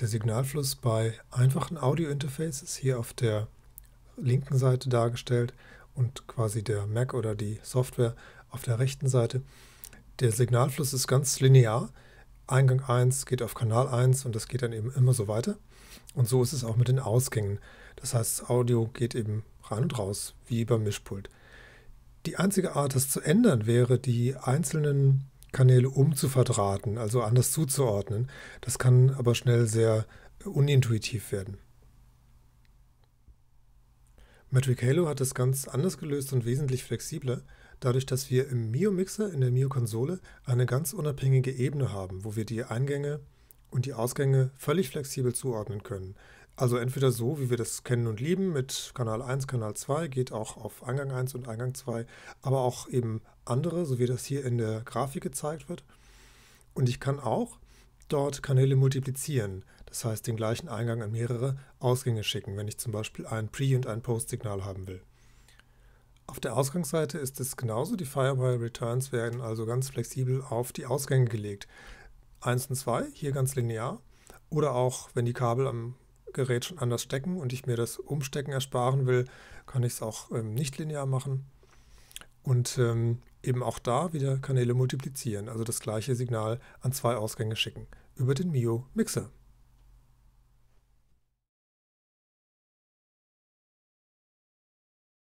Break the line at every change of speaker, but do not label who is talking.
der Signalfluss bei einfachen Audio-Interfaces hier auf der linken Seite dargestellt und quasi der Mac oder die Software auf der rechten Seite. Der Signalfluss ist ganz linear. Eingang 1 geht auf Kanal 1 und das geht dann eben immer so weiter. Und so ist es auch mit den Ausgängen. Das heißt, das Audio geht eben rein und raus, wie beim Mischpult. Die einzige Art, das zu ändern, wäre, die einzelnen Kanäle umzuverdrahten, also anders zuzuordnen. Das kann aber schnell sehr unintuitiv werden. Metric Halo hat es ganz anders gelöst und wesentlich flexibler, dadurch, dass wir im Mio-Mixer in der Mio-Konsole eine ganz unabhängige Ebene haben, wo wir die Eingänge und die Ausgänge völlig flexibel zuordnen können. Also entweder so, wie wir das kennen und lieben, mit Kanal 1, Kanal 2, geht auch auf Eingang 1 und Eingang 2, aber auch eben andere, so wie das hier in der Grafik gezeigt wird. Und ich kann auch dort Kanäle multiplizieren, das heißt den gleichen Eingang an mehrere Ausgänge schicken, wenn ich zum Beispiel ein Pre- und ein Post-Signal haben will. Auf der Ausgangsseite ist es genauso, die Firewire Returns werden also ganz flexibel auf die Ausgänge gelegt. 1 und 2, hier ganz linear, oder auch wenn die Kabel am Gerät schon anders stecken und ich mir das Umstecken ersparen will, kann ich es auch ähm, nicht linear machen. Und ähm, eben auch da wieder Kanäle multiplizieren, also das gleiche Signal an zwei Ausgänge schicken über den Mio Mixer.